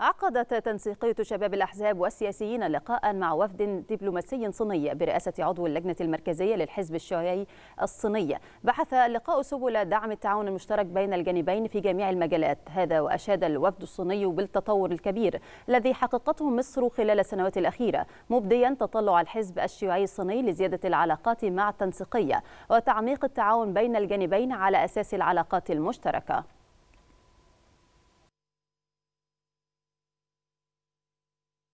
عقدت تنسيقية شباب الأحزاب والسياسيين لقاء مع وفد دبلوماسي صيني برئاسة عضو اللجنة المركزية للحزب الشيوعي الصيني بحث اللقاء سبل دعم التعاون المشترك بين الجانبين في جميع المجالات هذا وأشاد الوفد الصيني بالتطور الكبير الذي حققته مصر خلال السنوات الأخيرة مبديا تطلع الحزب الشيوعي الصيني لزيادة العلاقات مع التنسيقية وتعميق التعاون بين الجانبين على أساس العلاقات المشتركة